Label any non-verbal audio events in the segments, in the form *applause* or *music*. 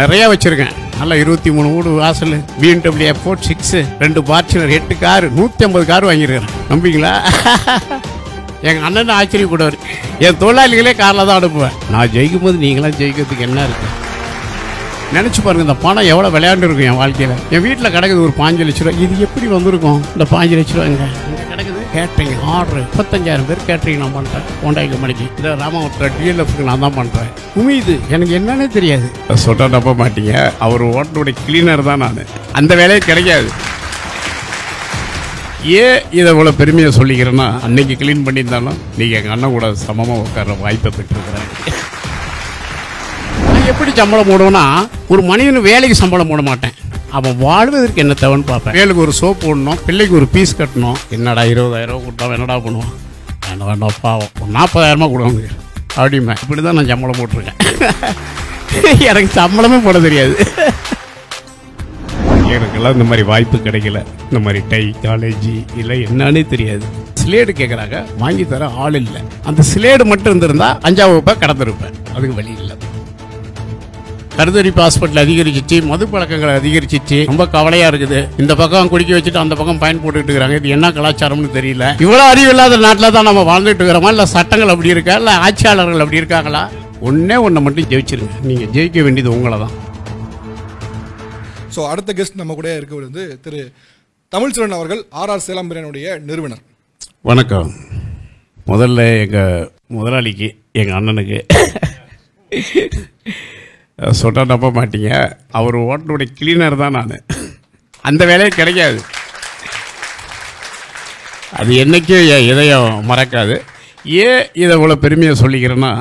நிறையா வச்சுருக்கேன் நல்லா இருபத்தி மூணு வீடு வாசல் பிஎன்டபிள்யூ ஃபோர் சிக்ஸு ரெண்டு பார்ச்சுனர் எட்டு காரு நூற்றி ஐம்பது கார் வாங்கியிருக்கிறேன் நம்பிங்களா *laughs* எங்கள் அண்ணன் கூடவர் என் தொழிலாளிகளே காரில் தான் அனுப்புவேன் நான் ஜெயிக்கும் போது நீங்களாம் ஜெயிக்கிறதுக்கு என்ன இருக்கு நினச்சி பாருங்கள் இந்த பணம் எவ்வளோ விளையாண்டு இருக்கும் என் வாழ்க்கையில் என் வீட்டில் கிடக்குது ஒரு பாஞ்சு லட்ச ரூபா இது எப்படி வந்திருக்கும் இந்த பாஞ்சு லட்ச ரூபாங்க கிடக்குது கேட்ரிங் ஆர்டர் முப்பத்தஞ்சாயிரம் பேர் கேட்ரிங் நான் பண்ணுறேன் ஒன்றாய் மணிக்கு இல்லை ராமாவத்தில் டிஎல்எஃப்க்கு நான் தான் பண்ணுறேன் உமிது எனக்கு என்னன்னே தெரியாது சொல்ல நம்ப மாட்டீங்க அவர் ஓட்டனுடைய கிளீனர் தான் நான் அந்த வேலையே கிடைக்காது ஏன் இதை இவ்வளோ பெருமையை சொல்லிக்கிறேன்னா அன்னைக்கு க்ளீன் பண்ணியிருந்தாலும் நீங்கள் எங்கள் அண்ணன் கூட சமமாக உட்கார வாய்ப்பை பெற்றுருக்கிறேன் நான் எப்படி சம்பளம் போடுவேன்னா ஒரு மனிதன் வேலைக்கு சம்பளம் போட மாட்டேன் அவன் வாழ்வதற்கு என்ன தேவைன்னு பார்ப்பேன் வேலுக்கு ஒரு சோப்பு போடணும் பிள்ளைக்கு ஒரு பீஸ் கட்டணும் என்னடா இருபதாயிரம் கொடுத்தா என்னடா பண்ணுவான் என்ன வேண்டாம் பாவம் ஒரு நாற்பதாயிரமா கொடுவாங்க அப்படிமே இப்படி தான் நான் சம்பளம் போட்டிருக்கேன் *laughs* எனக்கு சம்பளமே போட தெரியாது எனக்கெல்லாம் இந்த மாதிரி வாய்ப்பு கிடைக்கல இந்த மாதிரி டை காலேஜி இல்லை என்னன்னே தெரியாது சிலேடு கேட்குறாங்க வாங்கி தர ஆள் இல்லை அந்த சிலேடு மட்டும் இருந்திருந்தா அஞ்சாவது ரூபாய் கடந்திருப்பேன் அதுக்கு வழி இல்லை கருதறி ஹாஸ்பிட்டல் அதிகரிச்சிச்சு மது பழக்கங்களை அதிகரிச்சிச்சு ரொம்ப கவலையா இருக்குது இந்த பக்கம் குடிக்க வச்சுட்டு அந்த பக்கம் பயன் போட்டுட்டு இருக்காங்க இது என்ன கலாச்சாரம்னு தெரியல இவ்வளவு அறிவு இல்லாத நாட்டில் தான் நம்ம வாழ்ந்துட்டு இருக்கிறோமா இல்ல சட்டங்கள் அப்படி இருக்கா இல்ல ஆட்சியாளர்கள் அப்படி இருக்காங்களா ஒன்னே ஒன்னு மட்டும் ஜெயிச்சிருங்க நீங்க ஜெயிக்க வேண்டியது உங்களை தான் ஸோ அடுத்த கெஸ்ட் நம்ம கூட இருக்கிறது வந்து திரு தமிழ்ச்செல்வன் அவர்கள் ஆர்ஆர் சேலாம்பிரியனுடைய நிறுவனர் வணக்கம் முதல்ல எங்கள் முதலாளிக்கு எங்கள் அண்ணனுக்கு *laughs* சொன்னால் நம்ப மாட்டீங்க அவர் ஓட்டனுடைய கிளீனர் தான் நான் அந்த வேலையே கிடைக்காது அது என்றைக்கும் என் இதயம் மறக்காது ஏன் இதை இவ்வளோ பெருமையாக சொல்லிக்கிறேன்னா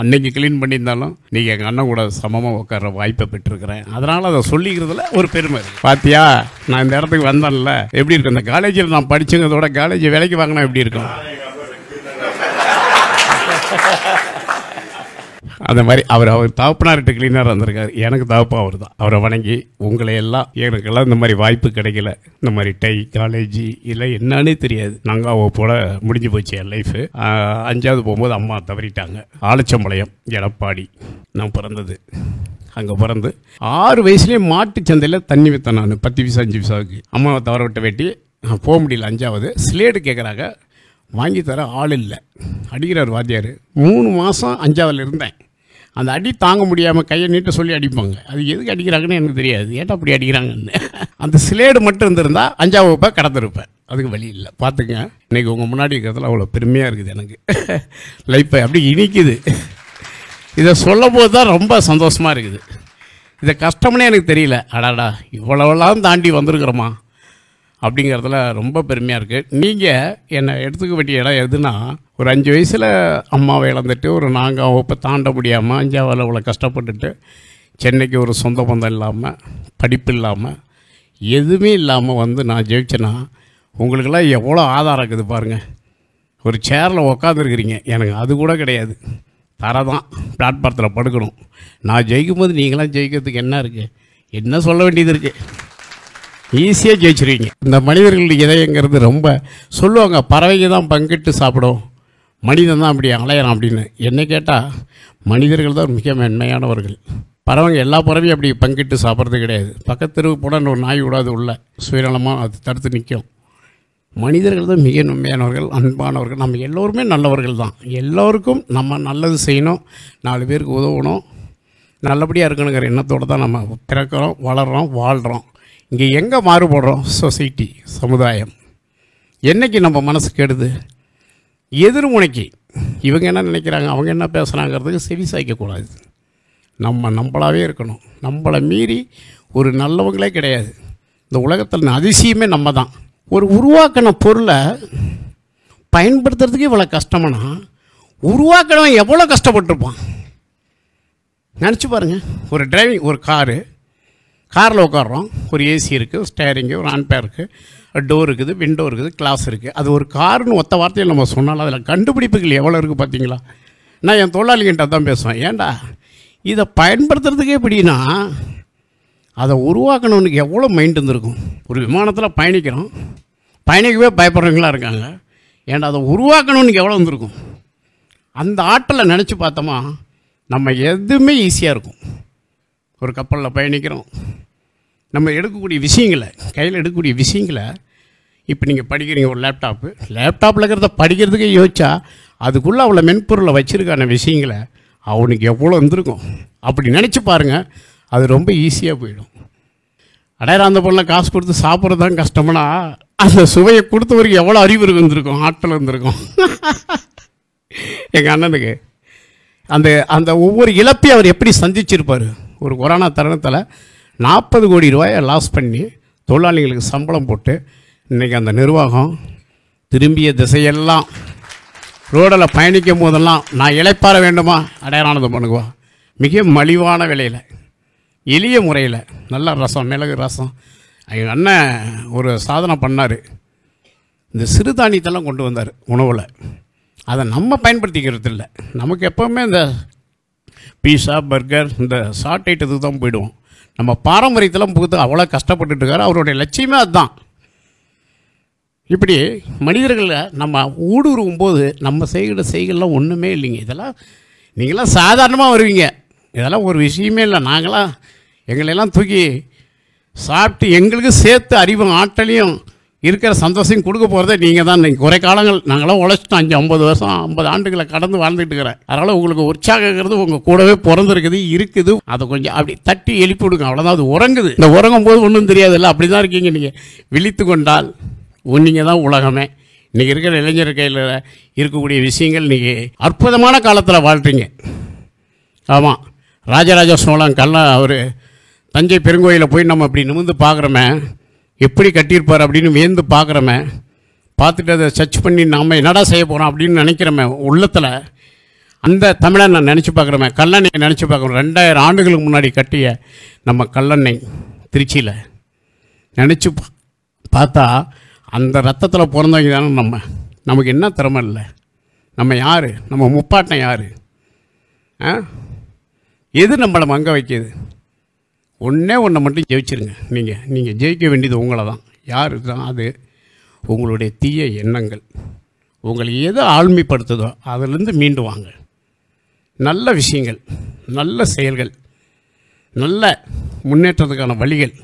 அன்னைக்கு க்ளீன் பண்ணியிருந்தாலும் நீங்கள் எங்கள் அண்ணன் கூட சமமாக உட்கார வாய்ப்பை பெற்றுருக்குறேன் அதனால் அதை சொல்லிக்கிறதுல ஒரு பெருமை பார்த்தியா நான் இந்த இடத்துக்கு வந்தேன்ல எப்படி இருக்கும் இந்த காலேஜில் நான் படித்தங்கிறதோட காலேஜ் வேலைக்கு வாங்கினா எப்படி இருக்கும் அந்த மாதிரி அவர் அவர் தகப்பனார்கிட்ட கிளீனராக இருந்திருக்காரு எனக்கு தகப்பா அவர் தான் அவரை வணங்கி உங்களை எல்லாம் எனக்கெல்லாம் இந்த மாதிரி வாய்ப்பு கிடைக்கல இந்த மாதிரி டை காலேஜ் இல்லை என்னன்னே தெரியாது நாங்கள் அவ போல முடிஞ்சு போச்சு என் லைஃபு அஞ்சாவது போகும்போது அம்மா தவறிட்டாங்க ஆலச்சம்பாளையம் எடப்பாடி நான் பிறந்தது அங்கே பிறந்து ஆறு வயசுலேயே மாட்டு சந்தையில் தண்ணி விற்றேன் நான் பத்து பைசா அஞ்சு பைசாவுக்கு அம்மாவை தவற விட்ட வெட்டி போக முடியல அஞ்சாவது ஸ்லேடு கேட்குறாங்க வாங்கி தர ஆள் இல்லை அடிக்கிறார் வாத்தியார் மூணு மாதம் அஞ்சாவில் இருந்தேன் அந்த அடி தாங்க முடியாமல் கையை நீட்ட சொல்லி அடிப்பாங்க அது எதுக்கு அடிக்கிறாங்கன்னு எனக்கு தெரியாது ஏன்டா அப்படி அடிக்கிறாங்கன்னு அந்த சிலேடு மட்டும் இருந்திருந்தால் அஞ்சாம் வகுப்பாக கடந்திருப்பேன் அதுக்கு வழி இல்லை பார்த்துங்க இன்றைக்கி உங்கள் முன்னாடி இருக்கிறதுல அவ்வளோ பெருமையாக இருக்குது எனக்கு லைஃப்பை அப்படி இனிக்குது இதை சொல்லும் போது தான் ரொம்ப சந்தோஷமாக இருக்குது இதை கஷ்டம்னே எனக்கு தெரியல அடாடா இவ்வளவெல்லாம் தாண்டி வந்திருக்கிறோமா அப்படிங்கிறதுல ரொம்ப பெருமையாக இருக்குது நீங்கள் என்னை எடுத்துக்க வேண்டிய இடம் எதுனா ஒரு அஞ்சு வயசில் அம்மாவை இழந்துட்டு ஒரு நாங்கள் வகுப்பை தாண்ட முடியாமல் அஞ்சாவில் அவ்வளோ கஷ்டப்பட்டுட்டு சென்னைக்கு ஒரு சொந்த பந்தம் இல்லாமல் படிப்பு இல்லாமல் எதுவுமே இல்லாமல் வந்து நான் ஜெயிச்சேன்னா உங்களுக்கெல்லாம் எவ்வளோ ஆதாரம் இருக்குது பாருங்கள் ஒரு சேரில் உக்காந்துருக்குறீங்க எனக்கு அது கூட கிடையாது தர தான் பிளாட்ஃபாரத்தில் படுக்கணும் நான் ஜெயிக்கும் போது நீங்களாம் ஜெயிக்கிறதுக்கு என்ன இருக்குது என்ன சொல்ல வேண்டியது இருக்குது ஈஸியாக ஜெயிச்சிருவீங்க இந்த மனிதர்கள் இதயங்கிறது ரொம்ப சொல்லுவாங்க பறவைங்க தான் பங்கிட்டு சாப்பிடும் மனிதன் தான் அப்படி அலையிறான் அப்படின்னு என்னை கேட்டால் மனிதர்கள் தான் மிக மென்மையானவர்கள் பறவைங்க எல்லா பறவையும் அப்படி பங்கிட்டு சாப்பிட்றது கிடையாது பக்கத்து தெருவுக்கு போனால் ஒரு நாய் விடாது உள்ள சுயநலமாக அது தடுத்து நிற்கும் மனிதர்கள் தான் மிக நன்மையானவர்கள் அன்பானவர்கள் நம்ம எல்லோருமே நல்லவர்கள் தான் எல்லோருக்கும் நம்ம நல்லது செய்யணும் நாலு பேருக்கு உதவணும் நல்லபடியாக இருக்கணுங்கிற எண்ணத்தோடு தான் நம்ம பிறக்கிறோம் வளர்கிறோம் வாழ்கிறோம் இங்கே எங்கே மாறுபடுறோம் சொசைட்டி சமுதாயம் என்றைக்கு நம்ம மனசு கெடுது எதிர்முனைக்கு இவங்க என்ன நினைக்கிறாங்க அவங்க என்ன பேசுகிறாங்கிறதுக்கு செவி சாய்க்கக்கூடாது நம்ம நம்மளாவே இருக்கணும் நம்மளை மீறி ஒரு நல்லவங்களே கிடையாது இந்த உலகத்தில் அதிசயமே நம்ம தான் ஒரு உருவாக்கின பொருளை பயன்படுத்துறதுக்கு இவ்வளோ கஷ்டம்னா உருவாக்கினவன் எவ்வளோ கஷ்டப்பட்டுருப்பான் நினச்சி பாருங்கள் ஒரு டிரைவிங் ஒரு காரு காரில் உட்காடுறோம் ஒரு ஏசி இருக்குது ஸ்டேரிங்கு ஒரு ஆன்பேர் இருக்குது டோர் இருக்குது விண்டோ இருக்குது கிளாஸ் இருக்குது அது ஒரு கார்னு ஒத்த வார்த்தையில் நம்ம சொன்னாலும் அதில் கண்டுபிடிப்புகள் எவ்வளோ இருக்குது பார்த்தீங்களா நான் என் தொழிலாளிகிட்ட தான் பேசுவேன் ஏண்டா இதை பயன்படுத்துறதுக்கே எப்படின்னா அதை உருவாக்கணுன்னு எவ்வளோ மைண்ட் இருந்திருக்கும் ஒரு விமானத்தில் பயணிக்கிறோம் பயணிக்கவே பயப்படுறவங்களா இருக்காங்க ஏன்னா அதை உருவாக்கணுன்னு எவ்வளோ இருந்திருக்கும் அந்த ஆட்டில் நினச்சி பார்த்தோமா நம்ம எதுவுமே ஈஸியாக இருக்கும் ஒரு கப்பலில் பயணிக்கிறோம் நம்ம எடுக்கக்கூடிய விஷயங்களை கையில் எடுக்கக்கூடிய விஷயங்களை இப்போ நீங்கள் படிக்கிறீங்க ஒரு லேப்டாப்பு லேப்டாப்பில் இருக்கிறத படிக்கிறதுக்கே யோசிச்சா அதுக்குள்ளே அவ்வளோ மென்பொருளை வச்சுருக்கான விஷயங்களை அவனுக்கு எவ்வளோ வந்திருக்கும் அப்படி நினச்சி பாருங்கள் அது ரொம்ப ஈஸியாக போயிடும் அடையாளம் அந்த பொண்ணில் காசு கொடுத்து சாப்பிட்றது தான் கஷ்டம்னா அந்த சுவையை கொடுத்தவருக்கு எவ்வளோ அறிவு இருந்திருக்கும் ஆற்றல் இருந்திருக்கும் எங்கள் அண்ணனுக்கு அந்த அந்த ஒவ்வொரு இழப்பையும் அவர் எப்படி சந்திச்சிருப்பார் ஒரு கொரோனா தருணத்தில் நாற்பது கோடி ரூபாயை லாஸ் பண்ணி தொழிலாளிகளுக்கு சம்பளம் போட்டு இன்றைக்கி அந்த நிர்வாகம் திரும்பிய திசையெல்லாம் ரோடில் பயணிக்கும் போதெல்லாம் நான் இழைப்பார வேண்டுமா அடையாளம் பண்ணுவா மிக மலிவான விலையில் எளிய முறையில் நல்ல ரசம் மிளகு ரசம் எங்கள் அண்ணன் ஒரு சாதனை பண்ணார் இந்த சிறுதானியத்தெல்லாம் கொண்டு வந்தார் உணவில் அதை நம்ம பயன்படுத்திக்கிறது இல்லை நமக்கு எப்போவுமே இந்த பீஸா பர்கர் இந்த சாட் ஐட்டத்துக்கு தான் போயிடுவோம் நம்ம பாரம்பரியத்தில் புகுத்து அவ்வளோ கஷ்டப்பட்டுட்டு அவருடைய லட்சியமே அதுதான் இப்படி மனிதர்களை நம்ம ஊடுருவும் போது நம்ம செய்கிற செய்கள்லாம் ஒன்றுமே இல்லைங்க இதெல்லாம் நீங்களாம் சாதாரணமாக வருவீங்க இதெல்லாம் ஒரு விஷயமே இல்லை நாங்களாம் எங்களெல்லாம் தூக்கி சாப்பிட்டு எங்களுக்கு சேர்த்து அறிவும் ஆற்றலையும் இருக்கிற சந்தோஷம் கொடுக்க போகிறதே நீங்கள் தான் நீங்கள் குறை காலங்கள் நாங்களாம் உழைச்சிட்டோம் அஞ்சு ஐம்பது வருஷம் ஐம்பது ஆண்டுகளை கடந்து வாழ்ந்துட்டு இருக்கிறேன் அதனால் உங்களுக்கு உற்சாகங்கிறது உங்கள் கூடவே பிறந்திருக்குது இருக்குது அதை கொஞ்சம் அப்படி தட்டி எழுப்பி விடுங்க அவ்வளோதான் அது உறங்குது இந்த உறங்கும் போது ஒன்றும் தெரியாதுல்ல அப்படி தான் இருக்கீங்க நீங்கள் விழித்து கொண்டால் நீங்கள் தான் உலகமே இன்றைக்கி இருக்கிற இளைஞர் கையில் இருக்கக்கூடிய விஷயங்கள் நீங்கள் அற்புதமான காலத்தில் வாழ்கிறீங்க ஆமாம் ராஜராஜ சோழன் கல்லா அவர் தஞ்சை பெருங்கோயிலில் போய் நம்ம இப்படி நிமிந்து பார்க்குறோமே எப்படி கட்டியிருப்பார் அப்படின்னு வேந்து பார்க்குறமே பார்த்துட்டு அதை சர்ச் பண்ணி நாம் என்னடா செய்ய போகிறோம் அப்படின்னு நினைக்கிறோமே உள்ளத்தில் அந்த தமிழை நான் நினச்சி பார்க்குறோமே கல்லணையை நினச்சி பார்க்குறோம் ரெண்டாயிரம் ஆண்டுகளுக்கு முன்னாடி கட்டிய நம்ம கல்லணை திருச்சியில் நினச்சி பார்த்தா அந்த ரத்தத்தில் பிறந்தவங்க தானே நம்ம நமக்கு என்ன திறமை இல்லை நம்ம யார் நம்ம முப்பாட்டம் யார் எது நம்மளை மங்க வைக்கிது ஒன்றே ஒன்றை மட்டும் ஜெயிச்சிருங்க நீங்கள் நீங்கள் ஜெயிக்க வேண்டியது உங்களை தான் யார் தான் அது உங்களுடைய தீய எண்ணங்கள் உங்களை எது ஆழ்மைப்படுத்துதோ அதிலிருந்து மீண்டு வாங்க நல்ல விஷயங்கள் நல்ல செயல்கள் நல்ல முன்னேற்றத்துக்கான வழிகள்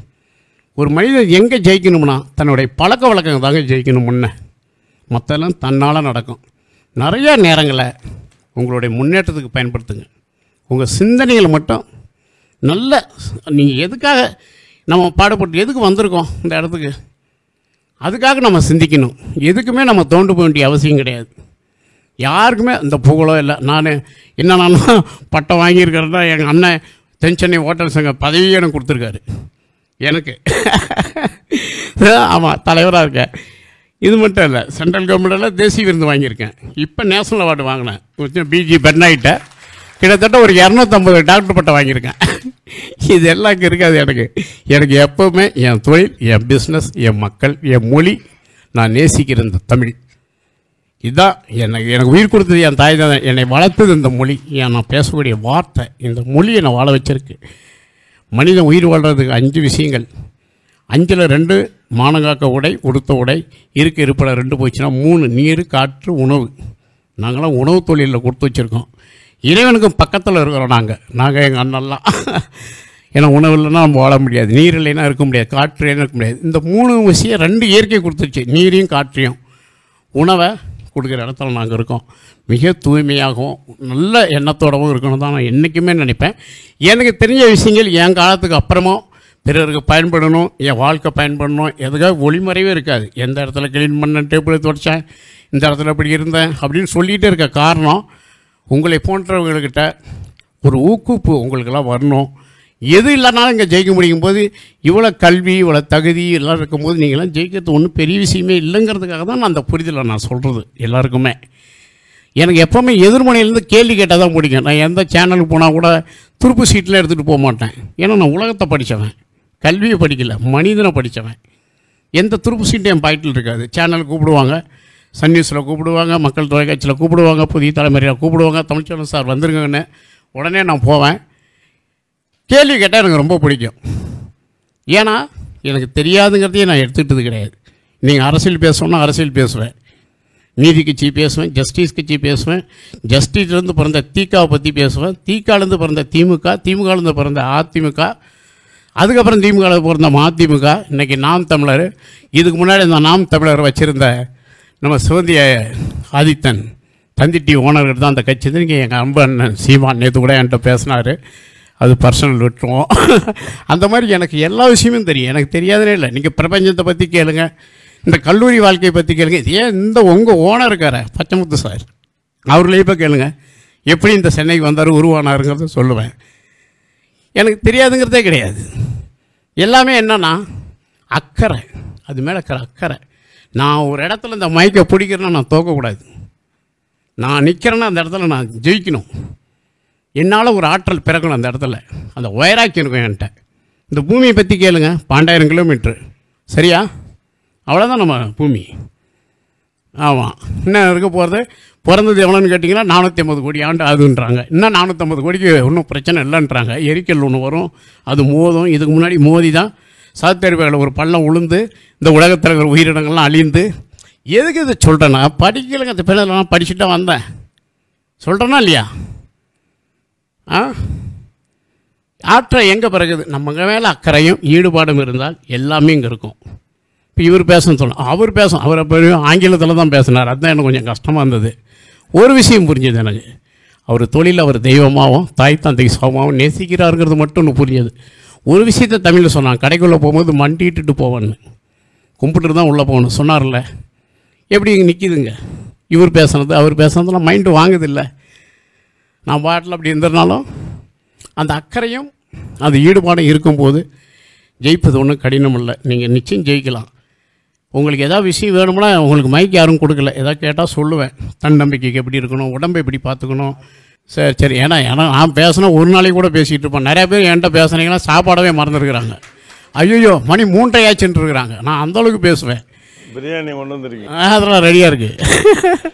ஒரு மனிதன் எங்கே ஜெயிக்கணும்னா தன்னுடைய பழக்க வழக்கங்கள் தாங்க ஜெயிக்கணும் முன்ன மற்றெல்லாம் தன்னால் நடக்கும் நிறையா நேரங்களை உங்களுடைய முன்னேற்றத்துக்கு பயன்படுத்துங்க உங்கள் சிந்தனைகளை மட்டும் நல்ல நீங்கள் எதுக்காக நம்ம பாடுபட்டு எதுக்கு வந்திருக்கோம் இந்த இடத்துக்கு அதுக்காக நம்ம சிந்திக்கணும் எதுக்குமே நம்ம தோண்டு போக வேண்டிய அவசியம் கிடையாது யாருக்குமே இந்த புகழோ இல்லை நான் என்னென்னா *laughs* பட்டம் வாங்கியிருக்கிறதா எங்கள் அண்ணன் தென்சென்னை ஓட்டல் சங்க பதவியே எனக்கு கொடுத்துருக்காரு எனக்கு *laughs* ஆமாம் தலைவராக இருக்கேன் இது மட்டும் இல்லை சென்ட்ரல் கவர்மெண்ட்டில் தேசிய விருந்து வாங்கியிருக்கேன் இப்போ நேஷனல் அவார்டு வாங்கினேன் பிஜி பெர்னாயிட்ட கிட்டத்தட்ட ஒரு இரநூத்தம்பது டாக்டர் பட்டம் வாங்கியிருக்கேன் இது எல்லாம் இருக்காது எனக்கு எனக்கு எப்போவுமே என் தொழில் என் பிஸ்னஸ் என் மக்கள் என் மொழி நான் நேசிக்கிறேன் இந்த தமிழ் இதுதான் எனக்கு எனக்கு உயிர் கொடுத்தது என் தாய் தான் என்னை வளர்த்தது இந்த மொழி ஏன் நான் பேசக்கூடிய வார்த்தை இந்த மொழி என்னை வாழ வச்சிருக்கு மனிதன் உயிர் வாழ்கிறதுக்கு அஞ்சு விஷயங்கள் அஞ்சில் ரெண்டு மானங்காக்க உடை உடுத்த உடை இருக்க இருப்பிட ரெண்டு போச்சுன்னா மூணு நீர் காற்று உணவு நாங்களாம் உணவு தொழிலில் கொடுத்து வச்சுருக்கோம் இறைவனுக்கும் பக்கத்தில் இருக்கிறோம் நாங்கள் நாங்கள் எங்கள் அண்ணெல்லாம் ஏன்னா உணவு இல்லைன்னா நம்ம வாழ முடியாது நீர் இல்லைன்னா இருக்க முடியாது காற்று இல்லைன்னா இருக்க முடியாது இந்த மூணு விஷயம் ரெண்டு இயற்கை கொடுத்துருச்சு நீரையும் காற்றையும் உணவை கொடுக்குற இடத்துல நாங்கள் இருக்கோம் மிக தூய்மையாகவும் நல்ல எண்ணத்தோடவும் இருக்கணும் தான் நான் என்றைக்குமே நினைப்பேன் எனக்கு தெரிஞ்ச விஷயங்கள் என் காலத்துக்கு அப்புறமும் பிறருக்கு பயன்படணும் என் வாழ்க்கை பயன்படணும் எதுக்காக ஒளிமறைவே இருக்காது எந்த இடத்துல க்ளீன் பண்ணேன் டேபிளை துடைச்சேன் இந்த இடத்துல இப்படி இருந்தேன் அப்படின்னு சொல்லிகிட்டே இருக்க காரணம் உங்களை போன்றவங்கக்கிட்ட ஒரு ஊக்குவிப்பு உங்களுக்கெல்லாம் வரணும் எது இல்லைனாலும் இங்கே ஜெயிக்க முடியும் போது இவ்வளோ கல்வி இவ்வளோ தகுதி எல்லாம் இருக்கும்போது நீங்களாம் ஜெயிக்கிறது ஒன்றும் பெரிய விஷயமே இல்லைங்கிறதுக்காக தான் நான் அந்த புரிதலை நான் சொல்கிறது எல்லாருக்குமே எனக்கு எப்போவுமே எதிர்மனையிலேருந்து கேள்வி கேட்டால் தான் பிடிக்கும் நான் எந்த சேனலுக்கு போனால் கூட துருப்பு சீட்டில் எடுத்துகிட்டு போக மாட்டேன் ஏன்னா நான் உலகத்தை படித்தவன் கல்வியை படிக்கலை மனிதனை படித்தவன் எந்த துருப்பு சீட்டும் என் பாயிட்டில் இருக்காது சேனல் கூப்பிடுவாங்க சன் நியூஸில் கூப்பிடுவாங்க மக்கள் தொலைக்காட்சியில் கூப்பிடுவாங்க புதிய தலைமுறையில் கூப்பிடுவாங்க தமிழ்ச்செல்வன் சார் வந்துருங்கன்னு உடனே நான் போவேன் கேள்வி கேட்டால் எனக்கு ரொம்ப பிடிக்கும் ஏன்னா எனக்கு தெரியாதுங்கிறதையும் நான் எடுத்துக்கிட்டது கிடையாது நீங்கள் அரசியல் பேசணும்னா அரசியல் பேசுவேன் நீதி கட்சி பேசுவேன் ஜஸ்டிஸ் கட்சி பேசுவேன் ஜஸ்டிஸ்லேருந்து பிறந்த தீக்காவை பற்றி பேசுவேன் தீக்காலேருந்து பிறந்த திமுக திமுகலேருந்து பிறந்த அதிமுக அதுக்கப்புறம் திமுகவில் பிறந்த மதிமுக இன்றைக்கி நாம் தமிழர் இதுக்கு முன்னாடி இந்த நாம் தமிழர் வச்சுருந்தேன் நம்ம சுதந்திய ஆதித்தன் தந்தி டி ஓனர்கள் தான் அந்த கட்சி நீங்கள் எங்கள் அன்பு அண்ணன் சீமான் நேற்று கூட என்கிட்ட பேசினார் அது பர்சனல் விட்டுருவோம் அந்த மாதிரி எனக்கு எல்லா விஷயமும் தெரியும் எனக்கு தெரியாதனே இல்லை நீங்கள் பிரபஞ்சத்தை பற்றி கேளுங்க இந்த கல்லூரி வாழ்க்கையை பற்றி கேளுங்க ஏன் இந்த உங்கள் ஓனர் இருக்கார பச்சமுத்து சார் அவர்களே இப்போ கேளுங்க எப்படி இந்த சென்னைக்கு வந்தார் உருவானாருங்கிறத சொல்லுவேன் எனக்கு தெரியாதுங்கிறதே கிடையாது எல்லாமே என்னென்னா அக்கறை அது மேலே அக்கறை நான் ஒரு இடத்துல இந்த மைக்கை பிடிக்கிறேன்னா நான் தோக்கக்கூடாது நான் நிற்கிறேன்னா அந்த இடத்துல நான் ஜெயிக்கணும் என்னால் ஒரு ஆற்றல் பிறக்கணும் அந்த இடத்துல அந்த ஒயராக்கி இருக்கும் என்கிட்ட இந்த பூமியை பற்றி கேளுங்க பன்னெண்டாயிரம் கிலோமீட்ரு சரியா அவ்வளோதான் நம்ம பூமி ஆமாம் என்ன இருக்க போகிறது பிறந்தது எவ்வளோன்னு கேட்டிங்கன்னா நானூற்றி ஐம்பது கோடி ஆண்டு அதுன்றாங்க இன்னும் நானூற்றம்பது கோடிக்கு ஒன்றும் பிரச்சனை இல்லைன்றாங்க எரிக்கல் ஒன்று வரும் அது மோதும் இதுக்கு முன்னாடி மோதி தான் சாத்தறிவுகள் ஒரு பள்ளம் உளுந்து இந்த உலகத்தில் இருக்கிற உயிரினங்கள்லாம் அழிந்து எதுக்கு இதை சொல்கிறேன்னா படிக்கலைங்க அந்த பிள்ளை நான் படிச்சுட்டு தான் வந்தேன் சொல்கிறேன்னா இல்லையா ஆ ஆற்றம் எங்கே பிறகுது நம்ம மேலே அக்கறையும் ஈடுபாடும் இருந்தால் எல்லாமே இங்கே இருக்கும் இப்போ இவர் பேசணும்னு சொல்லணும் அவர் பேசணும் அவர் அப்போ ஆங்கிலத்தில் தான் பேசினார் அதுதான் எனக்கு கொஞ்சம் கஷ்டமாக இருந்தது ஒரு விஷயம் புரிஞ்சது எனக்கு அவர் தொழில் அவர் தெய்வமாகவும் தாய் தந்தைக்கு சமமாகவும் நேசிக்கிறாருங்கிறது மட்டும் ஒன்று புரிஞ்சது ஒரு விஷயத்த தமிழில் சொன்னான் கடைக்குள்ளே போகும்போது மண்டிட்டுட்டு போவான்னு கும்பிட்டு தான் உள்ளே போகணும் சொன்னார்ல எப்படி இங்கே நிற்கிதுங்க இவர் பேசுனது அவர் பேசுனதுலாம் மைண்டு வாங்குதில்லை நான் பாட்டில் அப்படி இருந்ததுனாலும் அந்த அக்கறையும் அந்த ஈடுபாடும் இருக்கும்போது ஜெயிப்பது ஒன்றும் கடினம் இல்லை நீங்கள் நிச்சயம் ஜெயிக்கலாம் உங்களுக்கு எதாவது விஷயம் வேணும்னா உங்களுக்கு மைக் யாரும் கொடுக்கல எதா கேட்டால் சொல்லுவேன் தன்னம்பிக்கைக்கு எப்படி இருக்கணும் உடம்பை எப்படி பார்த்துக்கணும் சரி சரி ஏன்னா ஏன்னா நான் பேசுனா ஒரு நாளைக்கு கூட பேசிகிட்டு இருப்பேன் நிறையா பேர் என்கிட்ட பேசுனீங்கன்னா சாப்பாடவே மறந்துருக்குறாங்க ஐயோ மணி மூன்றை இருக்கிறாங்க நான் அந்தளவுக்கு பேசுவேன் பிரியாணி கொண்டு வந்துருக்கீங்க அதெல்லாம் ரெடியாக இருக்குது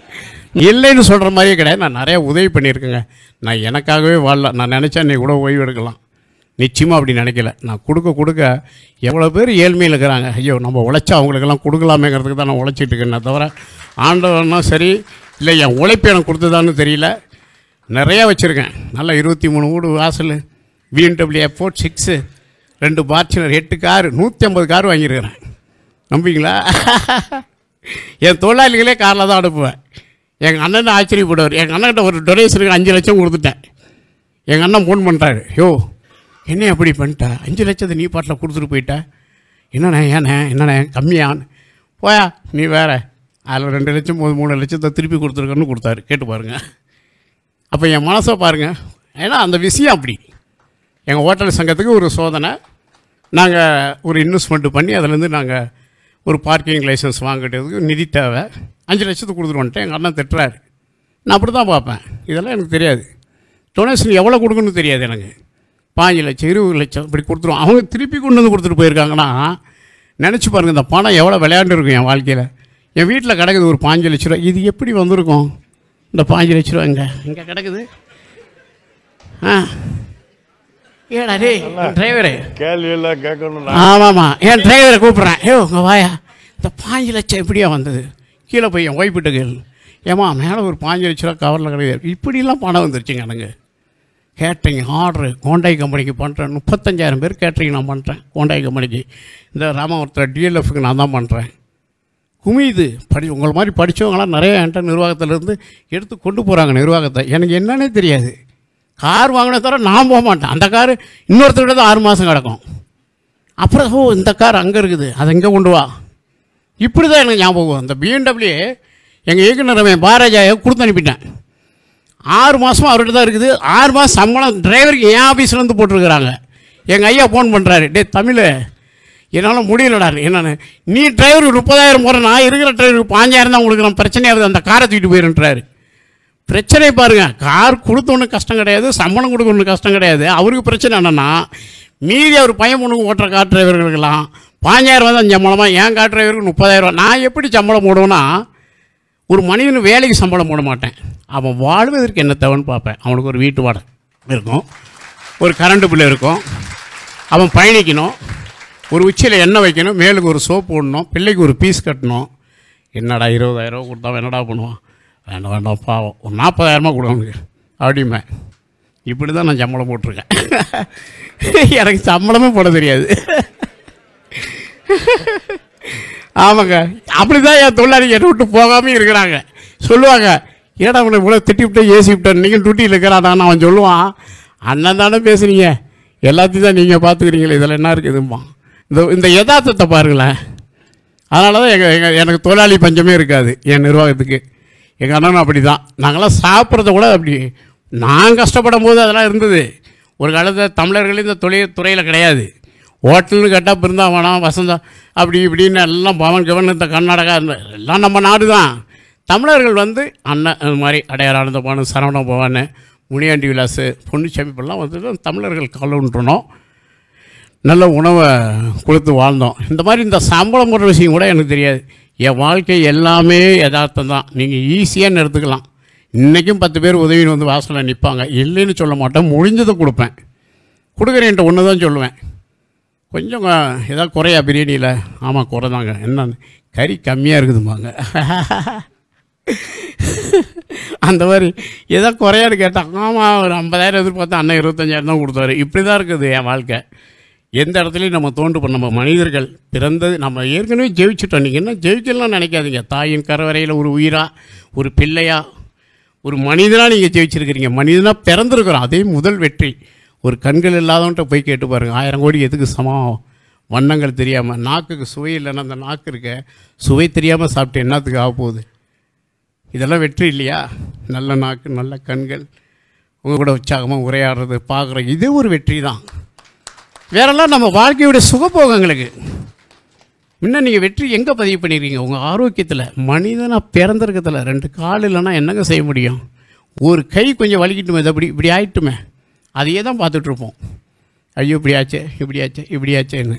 இல்லைன்னு சொல்கிற மாதிரியே கிடையாது நான் நிறைய உதவி பண்ணியிருக்கேங்க நான் எனக்காகவே வாழல நான் நினச்சா நீ கூட ஓய்வு எடுக்கலாம் நிச்சயமாக அப்படி நினைக்கல நான் கொடுக்க கொடுக்க எவ்வளோ பேர் ஏழ்மையில் இருக்கிறாங்க ஐயோ நம்ம உழைச்சா அவங்களுக்கெல்லாம் கொடுக்கலாமேங்கிறதுக்கு தான் நான் உழைச்சிட்டு இருக்கேன் தவிர ஆண்டவனா சரி இல்லை என் உழைப்பு எனக்கு கொடுத்ததான்னு தெரியல நிறையா வச்சுருக்கேன் நல்லா இருபத்தி மூணு வீடு வாசல் பிஎன்டபிள்யூ ஃபோர் சிக்ஸு ரெண்டு பார்ச்சுனர் எட்டு காரு நூற்றி ஐம்பது கார் வாங்கியிருக்கிறேன் நம்பிங்களா *laughs* என் தொழிலாளிகளே காரில் தான் அனுப்புவேன் எங்கள் அண்ணன் ஆச்சரியப்படுவார் எங்கள் அண்ணன்கிட்ட ஒரு டொனேஷனுக்கு அஞ்சு லட்சம் கொடுத்துட்டேன் எங்கள் அண்ணன் ஃபோன் பண்ணுறாரு யோ என்ன அப்படி பண்ணிட்டா அஞ்சு லட்சத்தை நீ பாட்டில் கொடுத்துட்டு போயிட்ட என்னண்ணே ஏண்ணே என்னண்ணே கம்மியான்னு போயா நீ வேற அதில் ரெண்டு லட்சம் மூணு லட்சத்தை திருப்பி கொடுத்துருக்கன்னு கொடுத்தாரு கேட்டு பாருங்கள் அப்போ என் மனசை பாருங்கள் ஏன்னா அந்த விஷயம் அப்படி எங்கள் ஹோட்டல் சங்கத்துக்கு ஒரு சோதனை நாங்கள் ஒரு இன்வெஸ்ட்மெண்ட்டு பண்ணி அதுலேருந்து நாங்கள் ஒரு பார்க்கிங் லைசன்ஸ் வாங்கிட்டதுக்கு நிதி தேவை அஞ்சு லட்சத்துக்கு கொடுத்துட்டு எங்கள் அண்ணன் திட்டுறாரு நான் அப்படி தான் பார்ப்பேன் இதெல்லாம் எனக்கு தெரியாது டொனேஷன் எவ்வளோ கொடுக்கணும்னு தெரியாது எனக்கு பாஞ்சு லட்சம் இருபது லட்சம் இப்படி கொடுத்துருவோம் அவங்க திருப்பி கொண்டு வந்து கொடுத்துட்டு போயிருக்காங்கன்னா நினச்சி பாருங்கள் இந்த பணம் எவ்வளோ விளையாண்டுருக்கும் என் வாழ்க்கையில் என் வீட்டில் கிடக்குது ஒரு பாஞ்சு லட்ச ரூபா இது எப்படி வந்திருக்கும் இந்த பாஞ்சு லட்ச ரூபா இங்கே இங்கே கிடக்குது ஆ ஏடா டே டிரைவரு கேள்வியெல்லாம் கேட்கணும் ஆமாம் ஆமாம் என் டிரைவரை கூப்பிட்றேன் ஏ உங்கள் வாயா இந்த பாஞ்சு லட்சம் எப்படியா வந்தது கீழே போய் என் ஒய்ஃபிட்ட கேள் ஏமா மேலே ஒரு பாஞ்சு லட்ச ரூபா கவரில் கிடையாது இப்படிலாம் பணம் வந்துருச்சுங்க எனக்கு கேட்ரிங் ஆர்டரு கோண்டாய் கம்பெனிக்கு பண்ணுறேன் முப்பத்தஞ்சாயிரம் பேர் கேட்ரிங் நான் பண்ணுறேன் ஹோண்டாய் கம்பெனிக்கு இந்த ராமபுரத்தில் டிஎல்எஃப்க்கு நான் தான் பண்ணுறேன் குமியுது படி உங்களை மாதிரி படித்தவங்களாம் நிறைய என்கிட்ட நிர்வாகத்திலேருந்து எடுத்து கொண்டு போகிறாங்க நிர்வாகத்தை எனக்கு என்னன்னே தெரியாது கார் வாங்கினே தவிர நான் போக மாட்டேன் அந்த கார் இன்னொருத்தர்கிட்ட தான் ஆறு மாதம் கிடக்கும் அப்புறம் ஓ இந்த கார் அங்கே இருக்குது அதை இங்கே கொண்டு வா இப்படி தான் எனக்கு ஞாபகம் இந்த பிஎன்டபிள்யூ எங்கள் இயக்குனர் பாரஜாயை கொடுத்து அனுப்பிட்டேன் ஆறு மாதமும் அவர்கிட்ட தான் இருக்குது ஆறு மாதம் சம்பளம் டிரைவருக்கு என் ஆஃபீஸ்லேருந்து போட்டிருக்கிறாங்க எங்கள் ஐயா ஃபோன் பண்ணுறாரு டே தமிழ் என்னால் முடியலடாரு என்னென்னு நீ டிரைவர் முப்பதாயிரம் போகிற நான் இருக்கிற டிரைவர் பாஞ்சாயிரம் தான் உங்களுக்கு நான் பிரச்சனையாக இருக்குது அந்த காரை தூக்கிட்டு போயிருன்றாரு பிரச்சனை பாருங்கள் கார் கொடுத்த ஒன்று கஷ்டம் கிடையாது சம்பளம் கொடுக்கணும் கஷ்டம் கிடையாது அவருக்கு பிரச்சனை என்னென்னா மீதி அவர் பையன் பொண்ணுக்கு ஓட்டுற கார் டிரைவர்களுக்கெல்லாம் பாஞ்சாயிரம் தான் சம்பளமாக என் கார் டிரைவருக்கு முப்பதாயிரரூவா நான் எப்படி சம்பளம் போடுவேன்னா ஒரு மனிதன் வேலைக்கு சம்பளம் போட மாட்டேன் அவன் வாழ்வதற்கு என்ன தேவைன்னு பார்ப்பேன் அவனுக்கு ஒரு வீட்டு வாடகை இருக்கும் ஒரு கரண்ட்டு பில்லு இருக்கும் அவன் பயணிக்கணும் ஒரு உச்சியில் எண்ணெய் வைக்கணும் மேலுக்கு ஒரு சோப்பு போடணும் பிள்ளைக்கு ஒரு பீஸ் கட்டணும் என்னடா ரூபா கொடுத்தா என்னடா பண்ணுவான் வேண்டாம் வேண்டாம் பாவம் ஒரு நாற்பதாயிரமா கொடுக்கணுங்க அப்படிமே இப்படி தான் நான் சம்பளம் போட்டிருக்கேன் எனக்கு சம்பளமே போட தெரியாது ஆமாங்க அப்படி தான் என் தொழிலாளி என்னை விட்டு போகாமல் இருக்கிறாங்க சொல்லுவாங்க ஏடா உங்களை இவ்வளோ திட்டி விட்டேன் ஏசி விட்டேன் நீங்கள் டியூட்டியில் நான் அவன் சொல்லுவான் அண்ணன் தானே பேசுகிறீங்க எல்லாத்தையும் தான் நீங்கள் பார்த்துக்கிறீங்களே இதில் என்ன இருக்குதும்பான் இந்த இந்த யதார்த்தத்தை பாருங்களேன் அதனால தான் எங்கள் எங்கள் எனக்கு தொழிலாளி பஞ்சமே இருக்காது என் நிர்வாகத்துக்கு எங்கள் அண்ணனும் அப்படி தான் நாங்களாம் சாப்பிட்றத கூட அப்படி நான் கஷ்டப்படும் போது அதெல்லாம் இருந்தது ஒரு காலத்தில் தமிழர்கள் இந்த தொழில் துறையில் கிடையாது ஹோட்டல்னு கேட்டால் பிருந்தாவனம் வசந்தம் அப்படி இப்படின்னு எல்லாம் பவன் கவன் இந்த கர்நாடகா இந்த எல்லாம் நம்ம நாடு தான் தமிழர்கள் வந்து அண்ணன் அது மாதிரி அடையார் ஆனந்த பவன் சரவண பவன் முனியாண்டி விலாசு பொன்னிச்சாமி இப்படிலாம் வந்து தமிழர்கள் காலன்றணும் நல்ல உணவை கொடுத்து வாழ்ந்தோம் இந்த மாதிரி இந்த சம்பளம் போடுற விஷயம் கூட எனக்கு தெரியாது என் வாழ்க்கை எல்லாமே யதார்த்தம் தான் நீங்கள் ஈஸியாக எடுத்துக்கலாம் இன்றைக்கும் பத்து பேர் உதவின்னு வந்து வாசலில் நிற்பாங்க இல்லைன்னு சொல்ல மாட்டேன் முடிஞ்சதை கொடுப்பேன் கொடுக்குறேன்ட்டு ஒன்று தான் சொல்லுவேன் கொஞ்சம் ஏதாவது குறையா பிரியாணியில் ஆமாம் குறைதாங்க என்ன கறி கம்மியாக இருக்குதுமாங்க அந்த மாதிரி ஏதோ குறையாது கேட்டால் ஆமாம் ஒரு ஐம்பதாயிரம் எதிர்பார்த்தா அண்ணன் இருபத்தஞ்சாயிரம் தான் கொடுத்தாரு இப்படி தான் இருக்குது என் வாழ்க்கை எந்த இடத்துலையும் நம்ம தோண்டு நம்ம மனிதர்கள் பிறந்தது நம்ம ஏற்கனவே ஜெயிச்சுட்டோம் நீங்கள் என்ன ஜெயிச்சிடலாம் நினைக்காதீங்க தாயின் கரவரையில் ஒரு உயிராக ஒரு பிள்ளையாக ஒரு மனிதனாக நீங்கள் ஜெயிச்சிருக்கிறீங்க மனிதனாக பிறந்திருக்கிறோம் அதே முதல் வெற்றி ஒரு கண்கள் இல்லாதவன்ட்ட போய் கேட்டு பாருங்கள் ஆயிரம் கோடி எதுக்கு சமம் வண்ணங்கள் தெரியாமல் நாக்குக்கு சுவை இல்லைன்னா அந்த நாக்கு இருக்க சுவை தெரியாமல் சாப்பிட்டு என்னத்துக்கு ஆக போகுது இதெல்லாம் வெற்றி இல்லையா நல்ல நாக்கு நல்ல கண்கள் உங்கள் கூட உற்சாகமாக உரையாடுறது பார்க்குறது இதே ஒரு வெற்றி தான் வேறெல்லாம் நம்ம வாழ்க்கையுடைய சுகபோகங்களுக்கு முன்ன நீங்கள் வெற்றி எங்கே பதிவு பண்ணியிருக்கீங்க உங்கள் ஆரோக்கியத்தில் மனிதனாக பிறந்திருக்கிறதுல ரெண்டு கால் இல்லைன்னா என்னங்க செய்ய முடியும் ஒரு கை கொஞ்சம் வலிக்கிட்டுமே அப்படி இப்படி ஆயிட்டுமே அதையே தான் பார்த்துட்ருப்போம் ஐயோ இப்படி ஆச்சு இப்படி ஆச்சு இப்படி ஆச்சேன்னு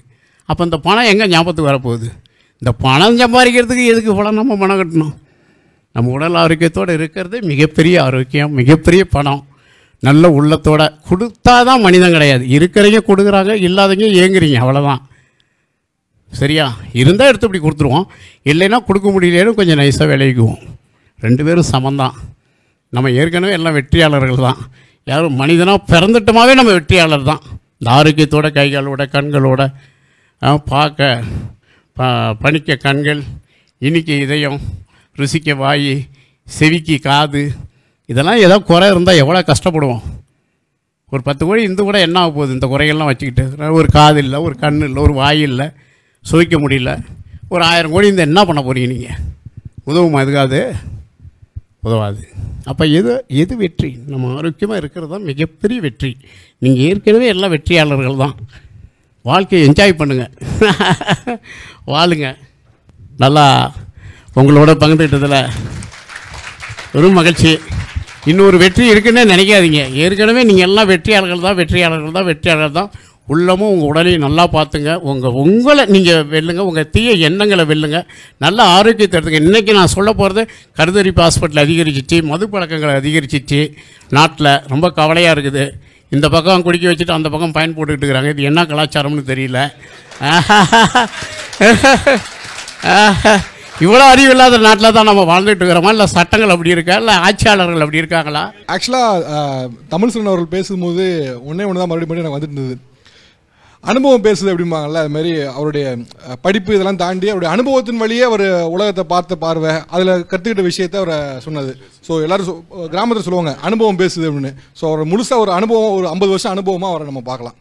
அப்போ இந்த பணம் எங்கே ஞாபகத்துக்கு வரப்போகுது இந்த பணம் சம்பாதிக்கிறதுக்கு எதுக்கு பணம் நம்ம பணம் கட்டணும் நம்ம உடல் ஆரோக்கியத்தோடு இருக்கிறது மிகப்பெரிய ஆரோக்கியம் மிகப்பெரிய பணம் நல்ல உள்ளத்தோட கொடுத்தா தான் மனிதன் கிடையாது இருக்கிறவங்க கொடுக்குறாங்க இல்லாதவங்க ஏங்குறீங்க அவ்வளோதான் சரியா இருந்தால் எடுத்து இப்படி கொடுத்துருவோம் இல்லைன்னா கொடுக்க முடியலன்னு கொஞ்சம் நைஸாக விளைவிக்குவோம் ரெண்டு பேரும் சமந்தான் நம்ம ஏற்கனவே எல்லாம் வெற்றியாளர்கள் தான் யாரும் மனிதனாக பிறந்துட்டோமாவே நம்ம வெற்றியாளர் தான் இந்த ஆரோக்கியத்தோட கைகளோட கண்களோட பார்க்க ப பணிக்க கண்கள் இனிக்க இதயம் ருசிக்க வாய் செவிக்கு காது இதெல்லாம் ஏதோ குறை இருந்தால் எவ்வளோ கஷ்டப்படுவோம் ஒரு பத்து கோடி இந்து கூட என்ன ஆக போகுது இந்த குறைகள்லாம் வச்சுக்கிட்டு ஒரு காது இல்லை ஒரு கண் இல்லை ஒரு வாய் இல்லை சுவைக்க முடியல ஒரு ஆயிரம் கோடி இந்த என்ன பண்ண போகிறீங்க நீங்கள் உதவும் எதுக்காது உதவாது அப்போ எது எது வெற்றி நம்ம ஆரோக்கியமாக இருக்கிறது தான் மிகப்பெரிய வெற்றி நீங்கள் ஏற்கனவே எல்லாம் வெற்றியாளர்கள் தான் வாழ்க்கையை என்ஜாய் பண்ணுங்கள் *laughs* வாழுங்க நல்லா உங்களோட பங்கிட்டதில் ஒரு மகிழ்ச்சி இன்னொரு வெற்றி இருக்குன்னே நினைக்காதீங்க ஏற்கனவே நீங்கள் எல்லாம் வெற்றியாளர்கள் தான் வெற்றியாளர்கள் தான் வெற்றியாளர்கள் தான் உள்ளமும் உங்கள் உடலையும் நல்லா பார்த்துங்க உங்கள் உங்களை நீங்கள் வெல்லுங்க உங்கள் தீய எண்ணங்களை வெல்லுங்க நல்ல ஆரோக்கியத்தை எடுத்துங்க இன்றைக்கி நான் சொல்ல போகிறது கருதரிப்பு ஹாஸ்பிட்டல் அதிகரிச்சிச்சு மது பழக்கங்களை அதிகரிச்சிச்சு நாட்டில் ரொம்ப கவலையாக இருக்குது இந்த பக்கம் குடிக்க வச்சுட்டு அந்த பக்கம் பயன் போட்டுக்கிட்டு இருக்கிறாங்க இது என்ன கலாச்சாரம்னு தெரியல *laughs* இவ்வளோ அறிவு இல்லாத நாட்டில் தான் நம்ம வாழ்ந்துட்டு இருக்கிறோமா இல்லை சட்டங்கள் அப்படி இருக்கா இல்லை ஆட்சியாளர்கள் அப்படி இருக்காங்களா ஆக்சுவலாக தமிழ் சிறன் அவர்கள் பேசும்போது ஒன்றே ஒன்று தான் மறுபடியும் மறுபடியும் எனக்கு வந்துட்டு இருந்தது அனுபவம் பேசுது அப்படிம்பாங்கல்ல அது மாதிரி அவருடைய படிப்பு இதெல்லாம் தாண்டி அவருடைய அனுபவத்தின் வழியே அவர் உலகத்தை பார்த்த பார்வை அதில் கற்றுக்கிட்ட விஷயத்த அவரை சொன்னது ஸோ எல்லாரும் கிராமத்தில் சொல்லுவாங்க அனுபவம் பேசுது அப்படின்னு ஸோ அவர் முழுசாக ஒரு அனுபவம் ஒரு ஐம்பது வருஷம் அனுபவமாக அவரை நம்ம பார்க்கலாம்